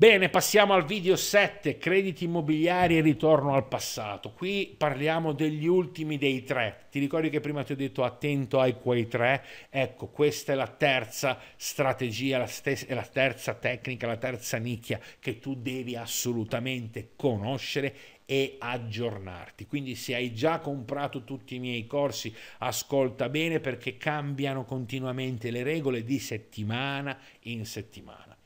Bene, passiamo al video 7, crediti immobiliari e ritorno al passato. Qui parliamo degli ultimi dei tre. Ti ricordi che prima ti ho detto attento ai quei tre? Ecco, questa è la terza strategia, la, è la terza tecnica, la terza nicchia che tu devi assolutamente conoscere e aggiornarti. Quindi se hai già comprato tutti i miei corsi, ascolta bene perché cambiano continuamente le regole di settimana in settimana.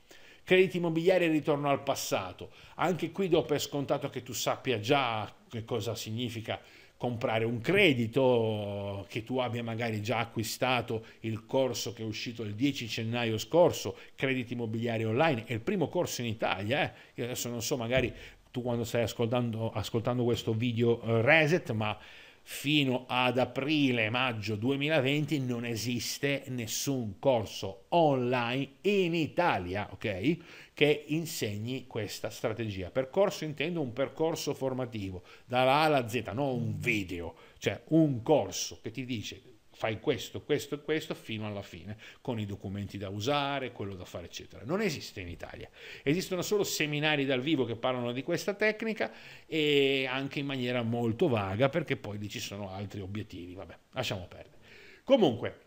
Crediti immobiliari e ritorno al passato. Anche qui do per scontato che tu sappia già che cosa significa comprare un credito, che tu abbia magari già acquistato il corso che è uscito il 10 gennaio scorso, Crediti Immobiliari Online, è il primo corso in Italia, eh? io adesso non so magari tu quando stai ascoltando, ascoltando questo video eh, reset, ma fino ad aprile-maggio 2020 non esiste nessun corso online in Italia, ok? Che insegni questa strategia. Percorso intendo un percorso formativo, dalla A alla Z, non un video, cioè un corso che ti dice fai questo, questo e questo fino alla fine, con i documenti da usare, quello da fare, eccetera. Non esiste in Italia. Esistono solo seminari dal vivo che parlano di questa tecnica e anche in maniera molto vaga, perché poi lì ci sono altri obiettivi. Vabbè, lasciamo perdere. Comunque,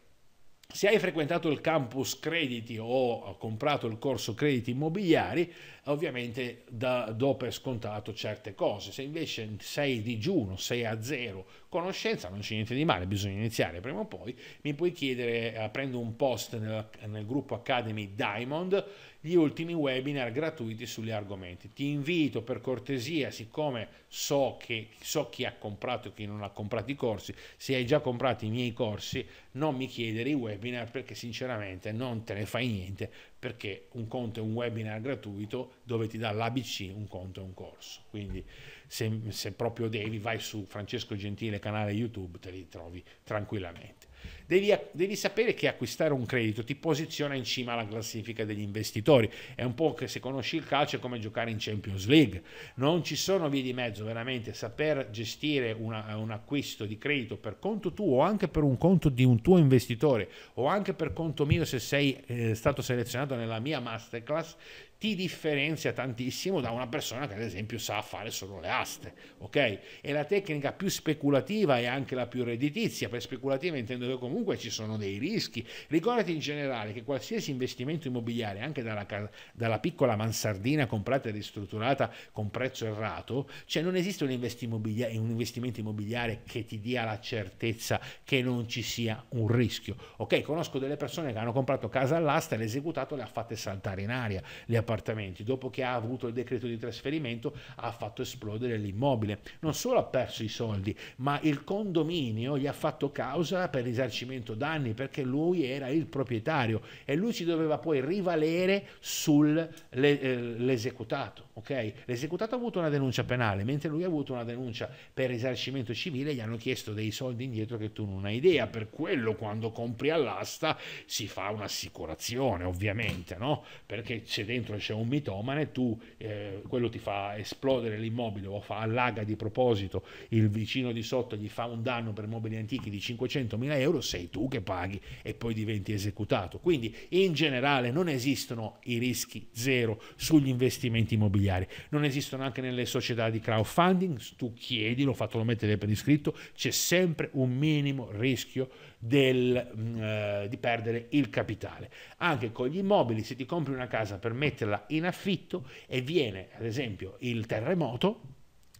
se hai frequentato il campus crediti o comprato il corso crediti immobiliari, ovviamente da, do per scontato certe cose. Se invece sei digiuno, sei a zero conoscenza, non c'è niente di male, bisogna iniziare prima o poi. Mi puoi chiedere, aprendo un post nel, nel gruppo Academy Diamond, gli ultimi webinar gratuiti sugli argomenti. Ti invito per cortesia, siccome so, che, so chi ha comprato e chi non ha comprato i corsi, se hai già comprato i miei corsi, non mi chiedere i webinar perché sinceramente non te ne fai niente, perché un conto è un webinar gratuito dove ti dà l'ABC, un conto è un corso. Quindi se, se proprio devi vai su Francesco Gentile canale YouTube, te li trovi tranquillamente. Devi, devi, sapere che acquistare un credito ti posiziona in cima alla classifica degli investitori. È un po' che se conosci il calcio è come giocare in Champions League. Non ci sono vie di mezzo, veramente. Saper gestire una, un acquisto di credito per conto tuo o anche per un conto di un tuo investitore o anche per conto mio se sei eh, stato selezionato nella mia masterclass ti differenzia tantissimo da una persona che ad esempio sa fare solo le aste, ok? È la tecnica più speculativa e anche la più redditizia, per speculativa intendo che comunque ci sono dei rischi. Ricordati in generale che qualsiasi investimento immobiliare, anche dalla, dalla piccola mansardina comprata e ristrutturata con prezzo errato, cioè non esiste un, immobiliare, un investimento immobiliare che ti dia la certezza che non ci sia un rischio, ok? Conosco delle persone che hanno comprato casa all'asta, l'ha esecutato e le ha fatte saltare in aria, le ha appartamenti. Dopo che ha avuto il decreto di trasferimento ha fatto esplodere l'immobile. Non solo ha perso i soldi, ma il condominio gli ha fatto causa per risarcimento danni perché lui era il proprietario e lui si doveva poi rivalere sull'esecutato. Eh, okay? L'esecutato ha avuto una denuncia penale, mentre lui ha avuto una denuncia per risarcimento civile, gli hanno chiesto dei soldi indietro che tu non hai idea. Per quello quando compri all'asta si fa un'assicurazione, ovviamente, no? perché c'è dentro dietro c'è un mitomane, tu, eh, quello ti fa esplodere l'immobile o fa allaga di proposito, il vicino di sotto gli fa un danno per mobili antichi di 500.000 euro, sei tu che paghi e poi diventi esecutato. Quindi in generale non esistono i rischi zero sugli investimenti immobiliari, non esistono anche nelle società di crowdfunding, tu chiedi, l'ho fatto mettere per iscritto, c'è sempre un minimo rischio del, mm, eh, di perdere il capitale. Anche con gli immobili, se ti compri una casa per metterla in affitto e viene ad esempio il terremoto,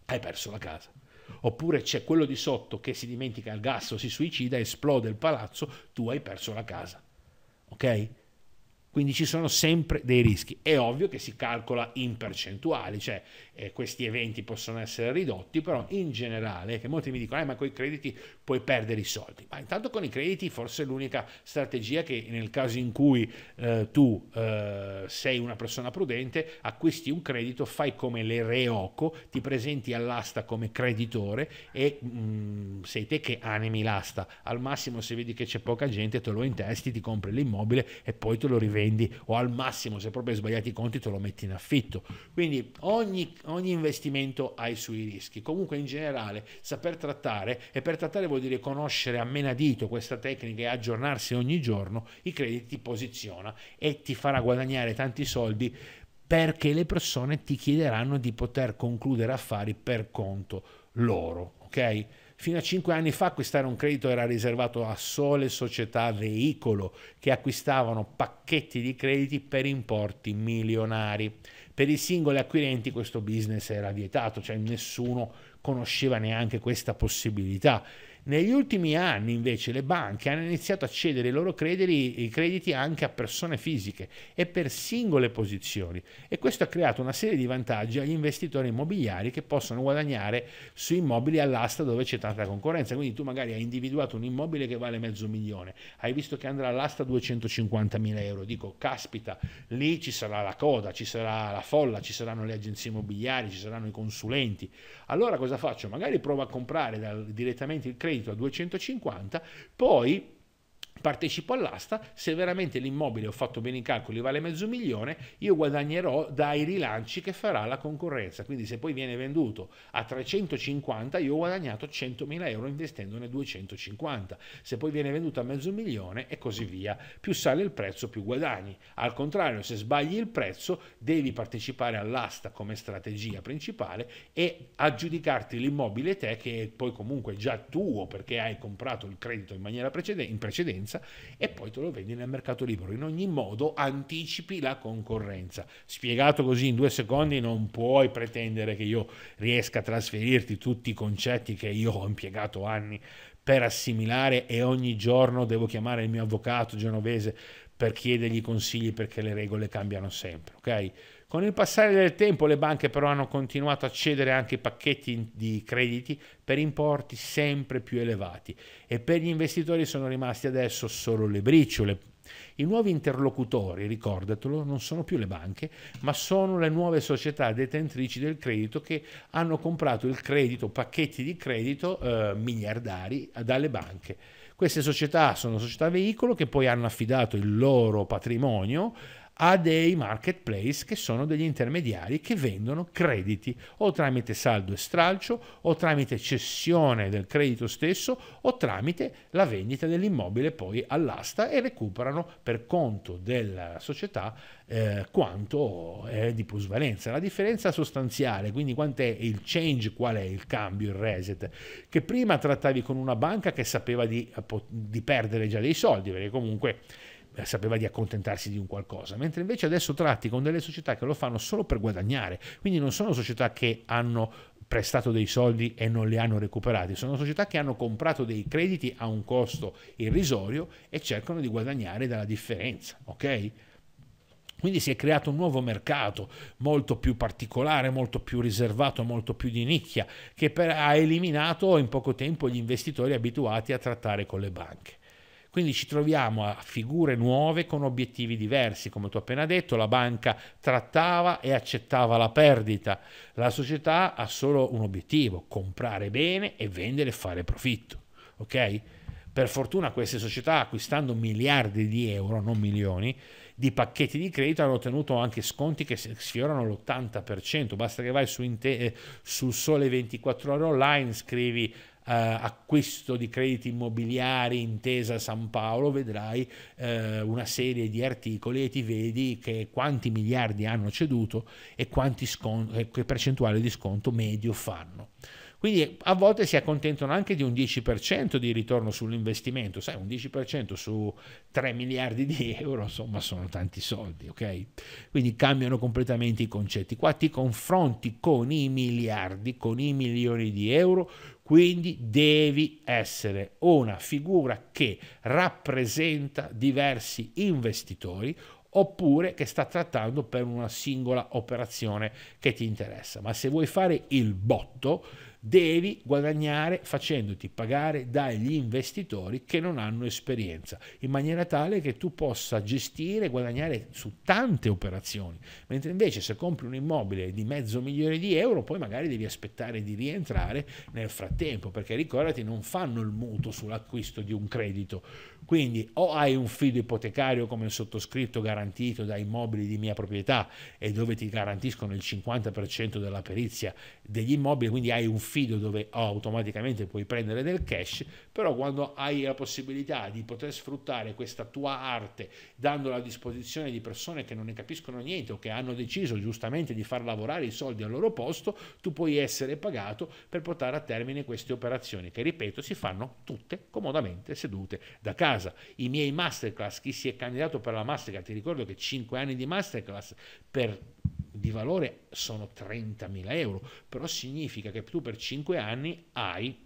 hai perso la casa. Oppure c'è quello di sotto che si dimentica il gas o si suicida, esplode il palazzo, tu hai perso la casa. Ok? Quindi ci sono sempre dei rischi. È ovvio che si calcola in percentuali, cioè eh, questi eventi possono essere ridotti, però in generale, che molti mi dicono, eh, ma con i crediti puoi perdere i soldi. Ma intanto con i crediti forse l'unica strategia che nel caso in cui eh, tu eh, sei una persona prudente, acquisti un credito, fai come le Reoco, ti presenti all'asta come creditore e mh, mm, sei te che animi l'asta. Al massimo se vedi che c'è poca gente te lo intesti, ti compri l'immobile e poi te lo rivendi prendi o al massimo se proprio hai sbagliato i conti te lo metti in affitto. Quindi ogni, ogni investimento ha i suoi rischi. Comunque in generale saper trattare e per trattare vuol dire conoscere a menadito questa tecnica e aggiornarsi ogni giorno, i crediti ti posiziona e ti farà guadagnare tanti soldi perché le persone ti chiederanno di poter concludere affari per conto loro, ok? Fino a 5 anni fa acquistare un credito era riservato a sole società veicolo che acquistavano pacchetti di crediti per importi milionari. Per i singoli acquirenti questo business era vietato, cioè nessuno conosceva neanche questa possibilità negli ultimi anni invece le banche hanno iniziato a cedere i loro crediti, i crediti anche a persone fisiche e per singole posizioni e questo ha creato una serie di vantaggi agli investitori immobiliari che possono guadagnare su immobili all'asta dove c'è tanta concorrenza. Quindi tu magari hai individuato un immobile che vale mezzo milione, hai visto che andrà all'asta 250 mila euro, dico caspita, lì ci sarà la coda, ci sarà la folla, ci saranno le agenzie immobiliari, ci saranno i consulenti. Allora cosa faccio? Magari provo a comprare dal, direttamente il credito salito a 250, poi partecipo all'asta, se veramente l'immobile ho fatto bene i calcoli vale mezzo milione, io guadagnerò dai rilanci che farà la concorrenza, quindi se poi viene venduto a 350 io ho guadagnato 100.000 euro investendone 250, se poi viene venduto a mezzo milione e così via, più sale il prezzo più guadagni, al contrario se sbagli il prezzo devi partecipare all'asta come strategia principale e aggiudicarti l'immobile te che è poi comunque già tuo perché hai comprato il credito in maniera precedente, in precedenza, concorrenza e poi te lo vendi nel mercato libero. In ogni modo anticipi la concorrenza. Spiegato così in due secondi non puoi pretendere che io riesca a trasferirti tutti i concetti che io ho impiegato anni per assimilare e ogni giorno devo chiamare il mio avvocato genovese per chiedergli consigli perché le regole cambiano sempre, ok? Con il passare del tempo le banche però hanno continuato a cedere anche i pacchetti di crediti per importi sempre più elevati e per gli investitori sono rimasti adesso solo le briciole. I nuovi interlocutori, ricordatelo, non sono più le banche, ma sono le nuove società detentrici del credito che hanno comprato il credito, pacchetti di credito eh, miliardari dalle banche. Queste società sono società veicolo che poi hanno affidato il loro patrimonio a dei marketplace che sono degli intermediari che vendono crediti o tramite saldo e stralcio o tramite cessione del credito stesso o tramite la vendita dell'immobile poi all'asta e recuperano per conto della società eh, quanto è di plusvalenza. La differenza sostanziale, quindi quant'è il change, qual è il cambio, il reset, che prima trattavi con una banca che sapeva di, eh, di perdere già dei soldi perché comunque eh, sapeva di accontentarsi di un qualcosa, mentre invece adesso tratti con delle società che lo fanno solo per guadagnare, quindi non sono società che hanno prestato dei soldi e non li hanno recuperati, sono società che hanno comprato dei crediti a un costo irrisorio e cercano di guadagnare dalla differenza, ok? Quindi si è creato un nuovo mercato molto più particolare, molto più riservato, molto più di nicchia, che per, ha eliminato in poco tempo gli investitori abituati a trattare con le banche. Quindi ci troviamo a figure nuove con obiettivi diversi, come tu appena detto, la banca trattava e accettava la perdita, la società ha solo un obiettivo, comprare bene e vendere e fare profitto. Ok? Per fortuna queste società, acquistando miliardi di euro, non milioni, di pacchetti di credito hanno ottenuto anche sconti che sfiorano l'80%. Basta che vai su, inte- eh, sul Sole 24 Ore Online, scrivi eh, acquisto di crediti immobiliari intesa San Paolo, vedrai eh, una serie di articoli e ti vedi che quanti miliardi hanno ceduto e, quanti scon- che percentuale di sconto medio fanno. Quindi a volte si accontentano anche di un 10% di ritorno sull'investimento, sai, un 10% su 3 miliardi di euro, insomma, sono tanti soldi, ok? Quindi cambiano completamente i concetti. Qua ti confronti con i miliardi, con i milioni di euro, quindi devi essere una figura che rappresenta diversi investitori oppure che sta trattando per una singola operazione che ti interessa. Ma se vuoi fare il botto, devi guadagnare facendoti pagare dagli investitori che non hanno esperienza, in maniera tale che tu possa gestire e guadagnare su tante operazioni, mentre invece se compri un immobile di mezzo milione di euro, poi magari devi aspettare di rientrare nel frattempo, perché ricordati non fanno il mutuo sull'acquisto di un credito, quindi o hai un fido ipotecario come il sottoscritto garantito da immobili di mia proprietà e dove ti garantiscono il 50% della perizia degli immobili, quindi hai un fido fido dove automaticamente puoi prendere del cash, però quando hai la possibilità di poter sfruttare questa tua arte dandola a disposizione di persone che non ne capiscono niente o che hanno deciso giustamente di far lavorare i soldi al loro posto, tu puoi essere pagato per portare a termine queste operazioni che, ripeto, si fanno tutte comodamente sedute da casa. I miei masterclass, chi si è candidato per la masterclass, ti ricordo che 5 anni di masterclass per di valore sono 30.000 euro, però significa che tu per 5 anni hai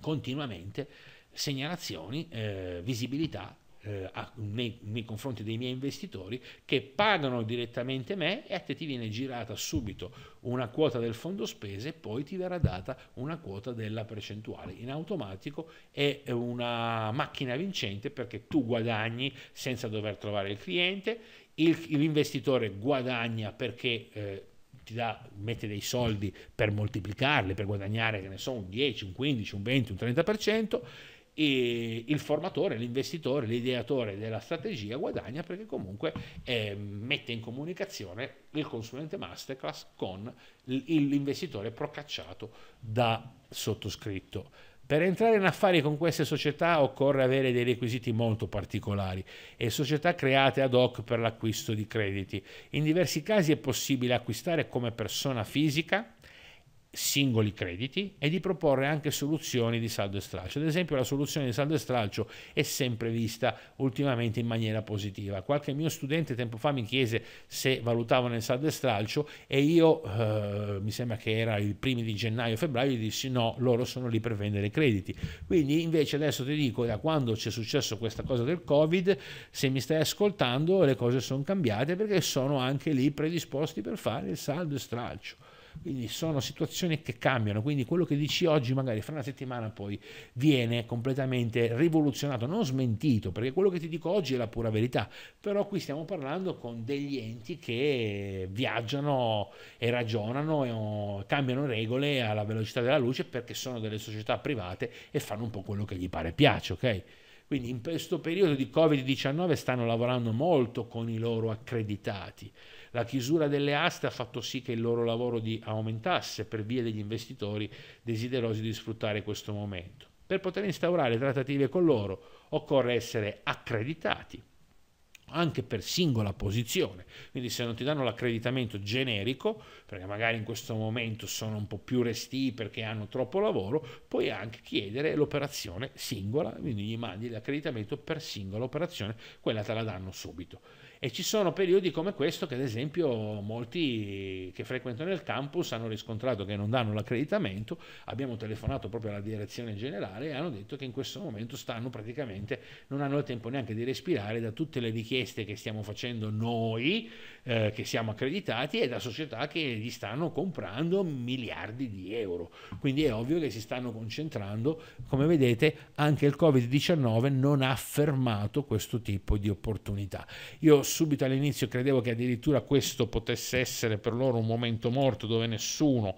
continuamente segnalazioni, eh, visibilità eh, a, nei, nei, confronti dei miei investitori che pagano direttamente me e a te ti viene girata subito una quota del fondo spese e poi ti verrà data una quota della percentuale. In automatico è una macchina vincente perché tu guadagni senza dover trovare il cliente, il, l'investitore guadagna perché eh, ti dà, mette dei soldi per moltiplicarli, per guadagnare, che ne so, un 10, un 15, un 20, un 30%, e il formatore, l'investitore, l'ideatore della strategia guadagna perché comunque eh, mette in comunicazione il consulente masterclass con l'investitore procacciato da sottoscritto. Per entrare in affari con queste società occorre avere dei requisiti molto particolari e società create ad hoc per l'acquisto di crediti. In diversi casi è possibile acquistare come persona fisica singoli crediti e di proporre anche soluzioni di saldo e stralcio. Ad esempio la soluzione di saldo e stralcio è sempre vista ultimamente in maniera positiva. Qualche mio studente tempo fa mi chiese se valutavano il saldo e stralcio e io eh, mi sembra che era i primi di gennaio febbraio gli dissi no, loro sono lì per vendere i crediti. Quindi invece adesso ti dico da quando c'è successo questa cosa del Covid, se mi stai ascoltando le cose sono cambiate perché sono anche lì predisposti per fare il saldo e stralcio. Quindi sono situazioni che cambiano, quindi quello che dici oggi magari fra una settimana poi viene completamente rivoluzionato, non smentito, perché quello che ti dico oggi è la pura verità, però qui stiamo parlando con degli enti che viaggiano e ragionano e oh, cambiano regole alla velocità della luce perché sono delle società private e fanno un po' quello che gli pare e piace, ok? Quindi in questo periodo di Covid-19 stanno lavorando molto con i loro accreditati. La chiusura delle aste ha fatto sì che il loro lavoro di aumentasse per via degli investitori desiderosi di sfruttare questo momento. Per poter instaurare trattative con loro occorre essere accreditati anche per singola posizione. Quindi se non ti danno l'accreditamento generico, perché magari in questo momento sono un po' più resti perché hanno troppo lavoro, puoi anche chiedere l'operazione singola, quindi gli mandi l'accreditamento per singola operazione, quella te la danno subito. E ci sono periodi come questo che ad esempio molti che frequentano il campus hanno riscontrato che non danno l'accreditamento, abbiamo telefonato proprio alla direzione generale e hanno detto che in questo momento stanno praticamente, non hanno il tempo neanche di respirare da tutte le richieste che stiamo facendo noi, eh, che siamo accreditati, e da società che gli stanno comprando miliardi di euro. Quindi è ovvio che si stanno concentrando, come vedete anche il Covid-19 non ha fermato questo tipo di opportunità. Io subito all'inizio credevo che addirittura questo potesse essere per loro un momento morto dove nessuno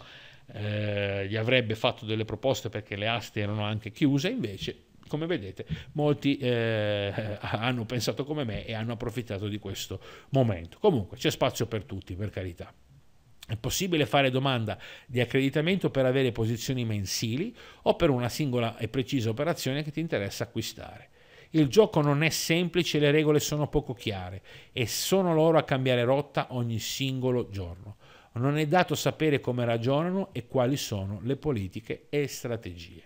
eh, gli avrebbe fatto delle proposte perché le aste erano anche chiuse, invece come vedete molti eh, hanno pensato come me e hanno approfittato di questo momento. Comunque c'è spazio per tutti, per carità. È possibile fare domanda di accreditamento per avere posizioni mensili o per una singola e precisa operazione che ti interessa acquistare. Il gioco non è semplice, le regole sono poco chiare e sono loro a cambiare rotta ogni singolo giorno. Non è dato sapere come ragionano e quali sono le politiche e strategie.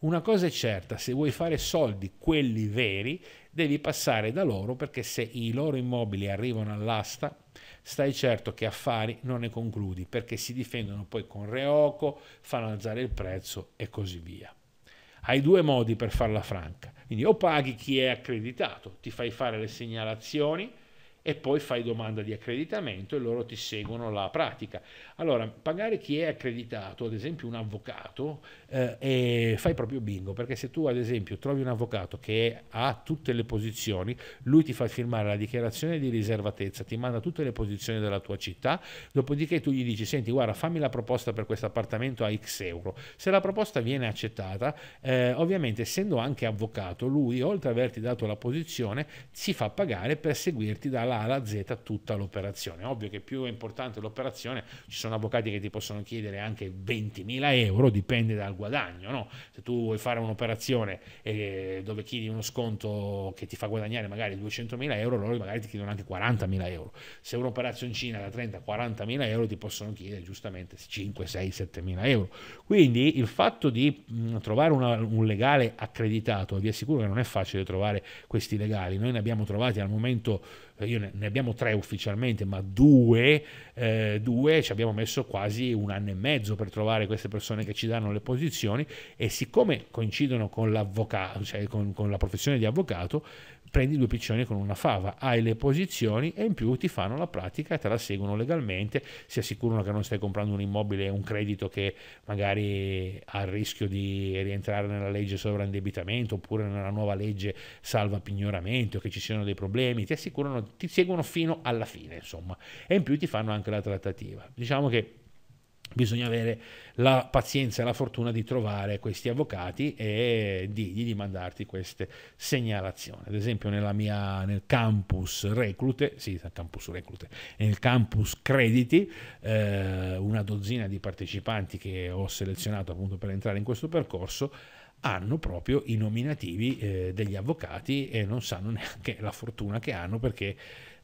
Una cosa è certa, se vuoi fare soldi, quelli veri, devi passare da loro perché se i loro immobili arrivano all'asta, stai certo che affari non ne concludi perché si difendono poi con reoco, fanno alzare il prezzo e così via. Hai due modi per farla franca. Quindi o paghi chi è accreditato, ti fai fare le segnalazioni, e poi fai domanda di accreditamento e loro ti seguono la pratica. Allora, pagare chi è accreditato, ad esempio un avvocato, eh, e fai proprio bingo, perché se tu ad esempio trovi un avvocato che ha tutte le posizioni, lui ti fa firmare la dichiarazione di riservatezza, ti manda tutte le posizioni della tua città, dopodiché tu gli dici, senti, guarda, fammi la proposta per questo appartamento a X euro. Se la proposta viene accettata, eh, ovviamente essendo anche avvocato, lui, oltre ad averti dato la posizione, si fa pagare per seguirti dalla dalla alla Z tutta l'operazione. Ovvio che più è importante l'operazione, ci sono avvocati che ti possono chiedere anche 20.000 euro, dipende dal guadagno. No? Se tu vuoi fare un'operazione eh, dove chiedi uno sconto che ti fa guadagnare magari 200.000 euro, loro magari ti chiedono anche 40.000 euro. Se un'operazioncina da 30-40.000 euro ti possono chiedere giustamente 5, 6, 7.000 euro. Quindi il fatto di mh, trovare una, un legale accreditato, vi assicuro che non è facile trovare questi legali, noi ne abbiamo trovati al momento eh, ne, ne, abbiamo tre ufficialmente, ma due, eh, due, ci abbiamo messo quasi un anno e mezzo per trovare queste persone che ci danno le posizioni e siccome coincidono con, l'avvocato, cioè con, con la professione di avvocato, prendi due piccioni con una fava, hai le posizioni e in più ti fanno la pratica e te la seguono legalmente, si assicurano che non stai comprando un immobile, un credito che magari ha il rischio di rientrare nella legge sovraindebitamento oppure nella nuova legge salva pignoramento, che ci siano dei problemi, ti assicurano ti seguono fino alla fine, insomma, e in più ti fanno anche la trattativa. Diciamo che bisogna avere la pazienza e la fortuna di trovare questi avvocati e di, di mandarti queste segnalazioni. Ad esempio mia, nel campus Reclute, sì, campus Reclute, nel campus Crediti, eh, una dozzina di partecipanti che ho selezionato appunto per entrare in questo percorso hanno proprio i nominativi eh, degli avvocati e non sanno neanche la fortuna che hanno perché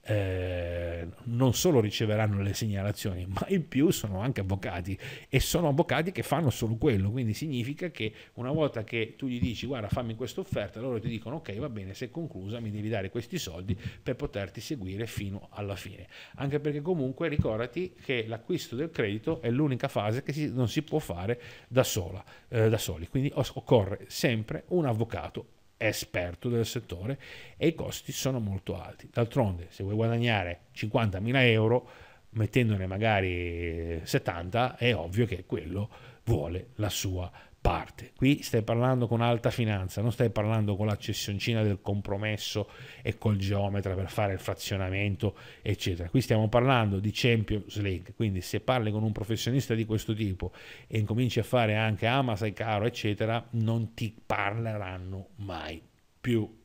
eh, non solo riceveranno le segnalazioni, ma in più sono anche avvocati e sono avvocati che fanno solo quello, quindi significa che una volta che tu gli dici guarda fammi questa offerta, loro ti dicono ok va bene, se è conclusa mi devi dare questi soldi per poterti seguire fino alla fine, anche perché comunque ricordati che l'acquisto del credito è l'unica fase che si, non si può fare da, sola, eh, da soli, quindi occorre sempre un avvocato esperto del settore e i costi sono molto alti. D'altronde, se vuoi guadagnare 50.000 euro, mettendone magari 70, è ovvio che quello vuole la sua parte. Qui stai parlando con alta finanza, non stai parlando con la cessioncina del compromesso e col geometra per fare il frazionamento, eccetera. Qui stiamo parlando di Champions League, quindi se parli con un professionista di questo tipo e incominci a fare anche ama ah, sei caro, eccetera, non ti parleranno mai più.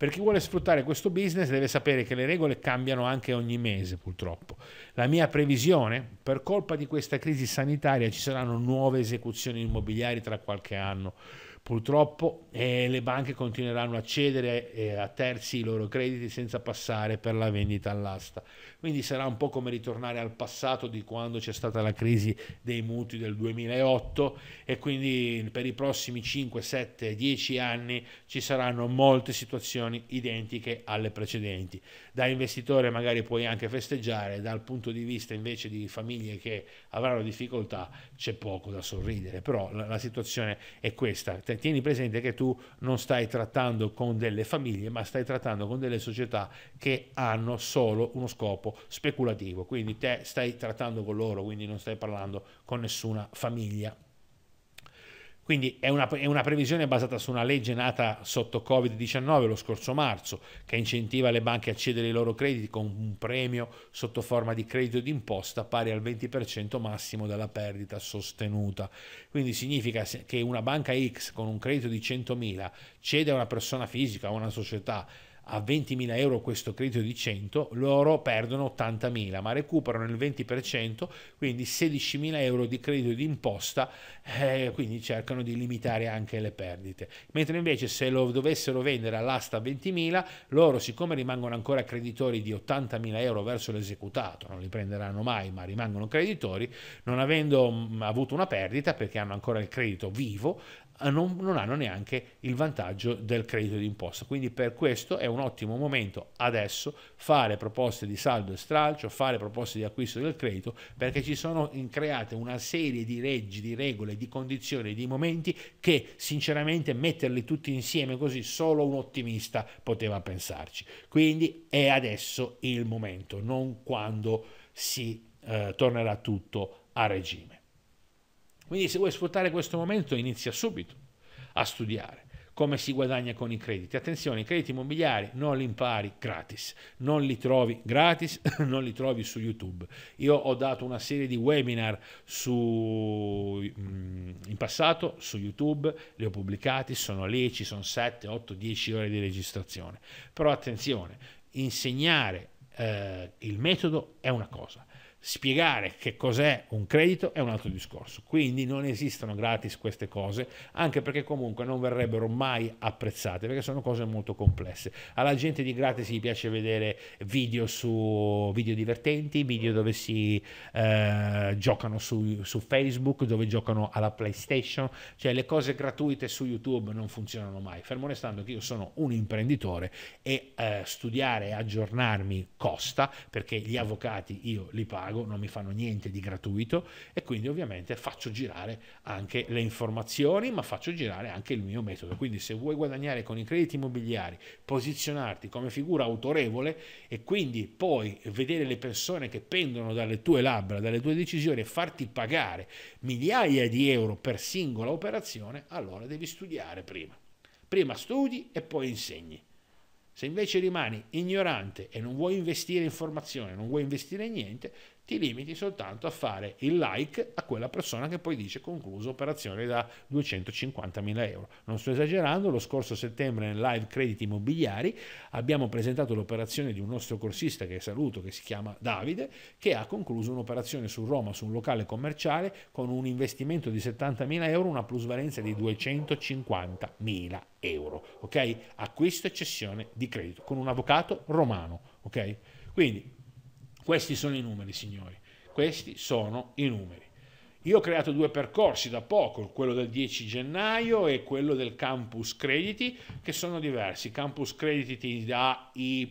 Per chi vuole sfruttare questo business deve sapere che le regole cambiano anche ogni mese purtroppo. La mia previsione, per colpa di questa crisi sanitaria ci saranno nuove esecuzioni immobiliari tra qualche anno Purtroppo eh, le banche continueranno a cedere eh, a terzi i loro crediti senza passare per la vendita all'asta. Quindi sarà un po' come ritornare al passato di quando c'è stata la crisi dei mutui del 2008 e quindi per i prossimi 5, 7, 10 anni ci saranno molte situazioni identiche alle precedenti. Da investitore magari puoi anche festeggiare, dal punto di vista invece di famiglie che avranno difficoltà, c'è poco da sorridere, però la, la situazione è questa. Tieni presente che tu non stai trattando con delle famiglie, ma stai trattando con delle società che hanno solo uno scopo speculativo, quindi te stai trattando con loro, quindi non stai parlando con nessuna famiglia. Quindi è una, è una, previsione basata su una legge nata sotto Covid-19 lo scorso marzo, che incentiva le banche a cedere i loro crediti con un premio sotto forma di credito d'imposta pari al 20% massimo della perdita sostenuta. Quindi significa che una banca X con un credito di 100.000 cede a una persona fisica o a una società a 20.000 euro questo credito di 100, loro perdono 80.000, ma recuperano il 20%, quindi 16.000 euro di credito di imposta, eh, quindi cercano di limitare anche le perdite. Mentre invece se lo dovessero vendere all'asta a 20.000, loro siccome rimangono ancora creditori di 80.000 euro verso l'esecutato, non li prenderanno mai, ma rimangono creditori, non avendo mm, avuto una perdita perché hanno ancora il credito vivo, non, non hanno neanche il vantaggio del credito d'imposta. Quindi per questo è un ottimo momento adesso fare proposte di saldo e stralcio, fare proposte di acquisto del credito, perché ci sono create una serie di leggi, di regole, di condizioni, di momenti che sinceramente metterli tutti insieme così solo un ottimista poteva pensarci. Quindi è adesso il momento, non quando si eh, tornerà tutto a regime. Quindi se vuoi sfruttare questo momento inizia subito a studiare come si guadagna con i crediti. Attenzione, i crediti immobiliari non li impari gratis, non li trovi gratis, non li trovi su YouTube. Io ho dato una serie di webinar su, mm, in passato su YouTube, li ho pubblicati, sono lì, ci sono 7, 8, 10 ore di registrazione. Però attenzione, insegnare eh, il metodo è una cosa, Spiegare che cos'è un credito è un altro discorso, quindi non esistono gratis queste cose, anche perché comunque non verrebbero mai apprezzate, perché sono cose molto complesse. Alla gente di gratis gli piace vedere video su video divertenti, video dove si eh, giocano su, su Facebook, dove giocano alla PlayStation, cioè le cose gratuite su YouTube non funzionano mai, fermo restando che io sono un imprenditore e eh, studiare e aggiornarmi costa, perché gli avvocati io li pago pago, non mi fanno niente di gratuito e quindi ovviamente faccio girare anche le informazioni, ma faccio girare anche il mio metodo. Quindi se vuoi guadagnare con i crediti immobiliari, posizionarti come figura autorevole e quindi poi vedere le persone che pendono dalle tue labbra, dalle tue decisioni e farti pagare migliaia di euro per singola operazione, allora devi studiare prima. Prima studi e poi insegni. Se invece rimani ignorante e non vuoi investire in formazione, non vuoi investire in niente, ti limiti soltanto a fare il like a quella persona che poi dice concluso operazione da 250.000 euro. Non sto esagerando, lo scorso settembre nel live crediti immobiliari abbiamo presentato l'operazione di un nostro corsista che saluto, che si chiama Davide, che ha concluso un'operazione su Roma, su un locale commerciale, con un investimento di 70.000 euro, una plusvalenza di 250.000 euro. Ok? Acquisto e cessione di credito con un avvocato romano. Ok? Quindi questi sono i numeri, signori. Questi sono i numeri. Io ho creato due percorsi da poco, quello del 10 gennaio e quello del Campus Crediti, che sono diversi. Campus Crediti ti dà i,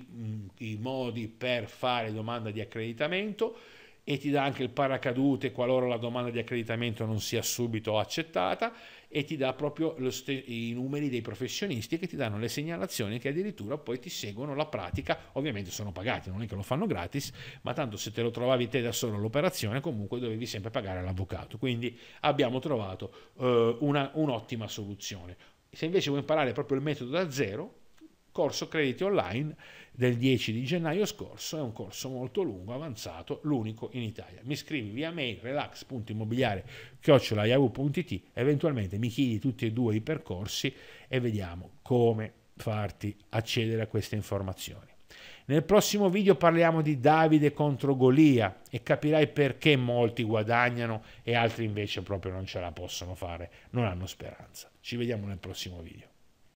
i modi per fare domanda di accreditamento e ti dà anche il paracadute qualora la domanda di accreditamento non sia subito accettata e ti dà proprio st- i numeri dei professionisti che ti danno le segnalazioni che addirittura poi ti seguono la pratica, ovviamente sono pagati, non è che lo fanno gratis, ma tanto se te lo trovavi te da solo l'operazione comunque dovevi sempre pagare l'avvocato, quindi abbiamo trovato eh, una, un'ottima soluzione. Se invece vuoi imparare proprio il metodo da zero, corso crediti online del 10 di gennaio scorso, è un corso molto lungo, avanzato, l'unico in Italia. Mi scrivi via mail relax.immobiliare.yahoo.it, eventualmente mi chiedi tutti e due i percorsi e vediamo come farti accedere a queste informazioni. Nel prossimo video parliamo di Davide contro Golia e capirai perché molti guadagnano e altri invece proprio non ce la possono fare, non hanno speranza. Ci vediamo nel prossimo video.